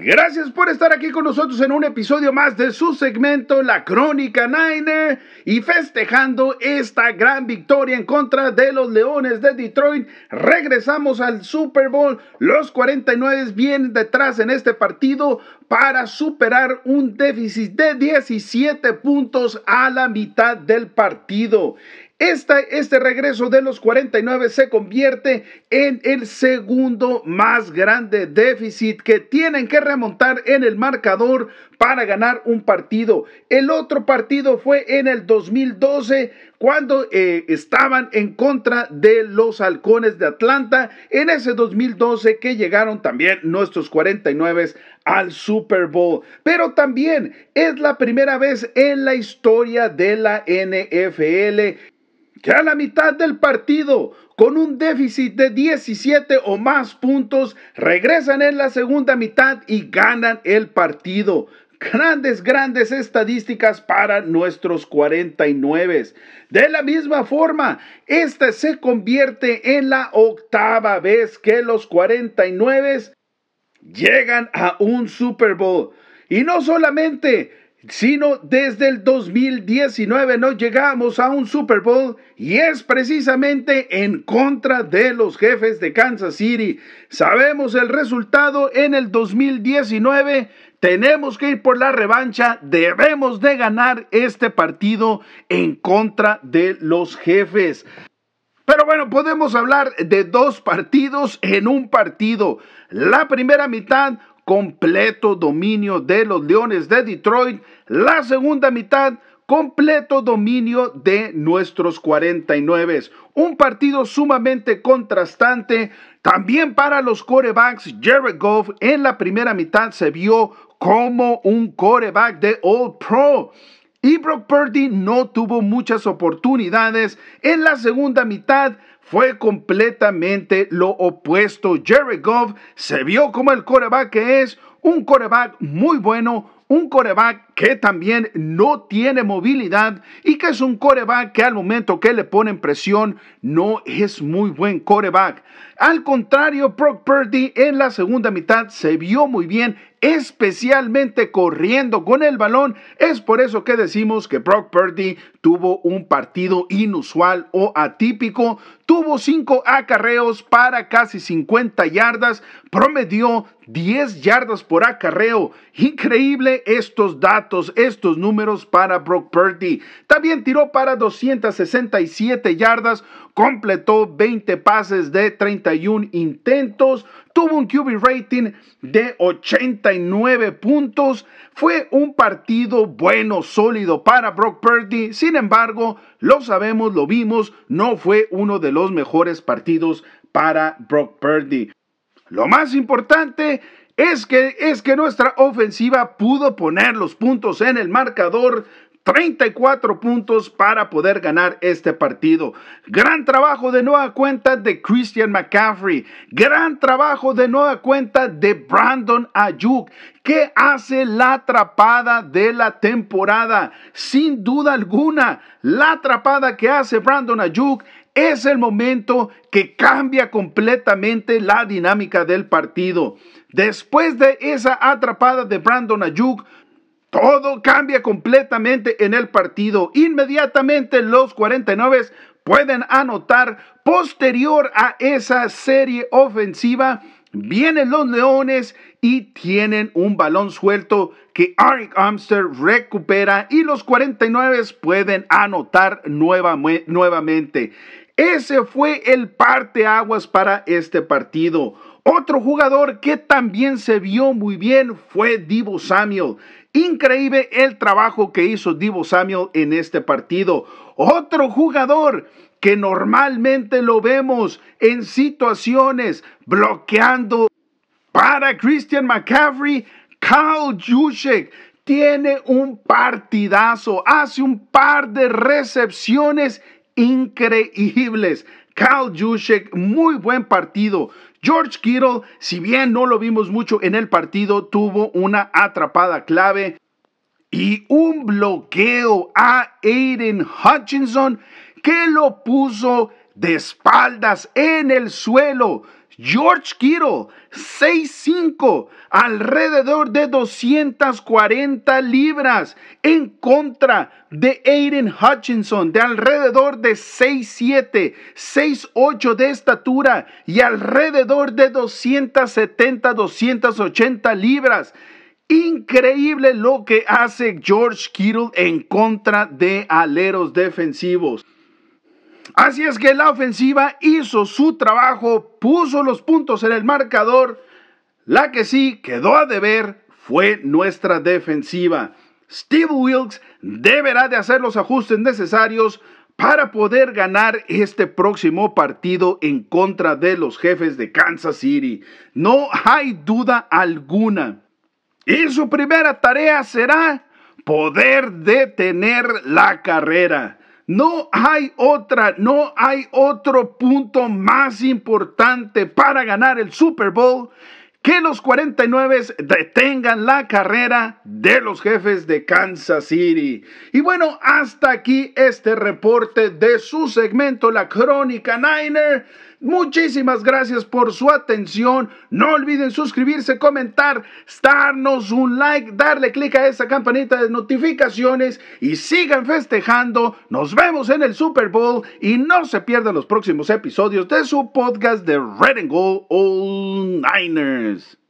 Gracias por estar aquí con nosotros en un episodio más de su segmento La Crónica Niner y festejando esta gran victoria en contra de los Leones de Detroit. Regresamos al Super Bowl. Los 49 vienen detrás en este partido para superar un déficit de 17 puntos a la mitad del partido este regreso de los 49 se convierte en el segundo más grande déficit que tienen que remontar en el marcador para ganar un partido. El otro partido fue en el 2012 cuando eh, estaban en contra de los halcones de Atlanta. En ese 2012 que llegaron también nuestros 49 al Super Bowl. Pero también es la primera vez en la historia de la NFL que a la mitad del partido, con un déficit de 17 o más puntos, regresan en la segunda mitad y ganan el partido. Grandes, grandes estadísticas para nuestros 49. De la misma forma, esta se convierte en la octava vez que los 49 llegan a un Super Bowl. Y no solamente sino desde el 2019 no llegamos a un Super Bowl y es precisamente en contra de los jefes de Kansas City. Sabemos el resultado en el 2019. Tenemos que ir por la revancha, debemos de ganar este partido en contra de los jefes. Pero bueno, podemos hablar de dos partidos en un partido. La primera mitad completo dominio de los Leones de Detroit. La segunda mitad, completo dominio de nuestros 49. Un partido sumamente contrastante. También para los corebacks, Jared Goff en la primera mitad se vio como un coreback de All Pro. Y Brock Purdy no tuvo muchas oportunidades en la segunda mitad, fue completamente lo opuesto. Jerry Goff se vio como el coreback que es, un coreback muy bueno, un coreback que también no tiene movilidad y que es un coreback que al momento que le ponen presión no es muy buen coreback. Al contrario, Brock Purdy en la segunda mitad se vio muy bien, especialmente corriendo con el balón. Es por eso que decimos que Brock Purdy tuvo un partido inusual o atípico. Tuvo 5 acarreos para casi 50 yardas, promedió 10 yardas por acarreo. Increíble estos datos estos números para Brock Purdy. También tiró para 267 yardas, completó 20 pases de 31 intentos, tuvo un QB rating de 89 puntos. Fue un partido bueno, sólido para Brock Purdy. Sin embargo, lo sabemos, lo vimos, no fue uno de los mejores partidos para Brock Purdy. Lo más importante es que, es que nuestra ofensiva pudo poner los puntos en el marcador 34 puntos para poder ganar este partido. Gran trabajo de nueva cuenta de Christian McCaffrey. Gran trabajo de nueva cuenta de Brandon Ayuk, que hace la atrapada de la temporada. Sin duda alguna, la atrapada que hace Brandon Ayuk es el momento que cambia completamente la dinámica del partido. Después de esa atrapada de Brandon Ayuk, todo cambia completamente en el partido. Inmediatamente los 49 pueden anotar posterior a esa serie ofensiva Vienen los leones y tienen un balón suelto que Arik Amster recupera y los 49 pueden anotar nuevamente. Ese fue el parteaguas para este partido. Otro jugador que también se vio muy bien fue Divo Samuel. Increíble el trabajo que hizo Divo Samuel en este partido. Otro jugador que normalmente lo vemos en situaciones bloqueando. Para Christian McCaffrey, Kyle Juszczyk tiene un partidazo, hace un par de recepciones increíbles. Kyle Juszczyk, muy buen partido. George Kittle, si bien no lo vimos mucho en el partido, tuvo una atrapada clave y un bloqueo a Aiden Hutchinson que lo puso de espaldas en el suelo. George Kittle, 6'5, alrededor de 240 libras, en contra de Aiden Hutchinson, de alrededor de 6'7, 6'8 de estatura y alrededor de 270, 280 libras. Increíble lo que hace George Kittle en contra de aleros defensivos. Así es que la ofensiva hizo su trabajo, puso los puntos en el marcador. La que sí quedó a deber fue nuestra defensiva. Steve Wilkes deberá de hacer los ajustes necesarios para poder ganar este próximo partido en contra de los jefes de Kansas City. No hay duda alguna. Y su primera tarea será poder detener la carrera. No hay otra, no hay otro punto más importante para ganar el Super Bowl que los 49 detengan la carrera de los jefes de Kansas City. Y bueno, hasta aquí este reporte de su segmento La Crónica Niner. Muchísimas gracias por su atención. No olviden suscribirse, comentar, darnos un like, darle clic a esa campanita de notificaciones y sigan festejando. Nos vemos en el Super Bowl y no se pierdan los próximos episodios de su podcast de Red and Gold All Niners.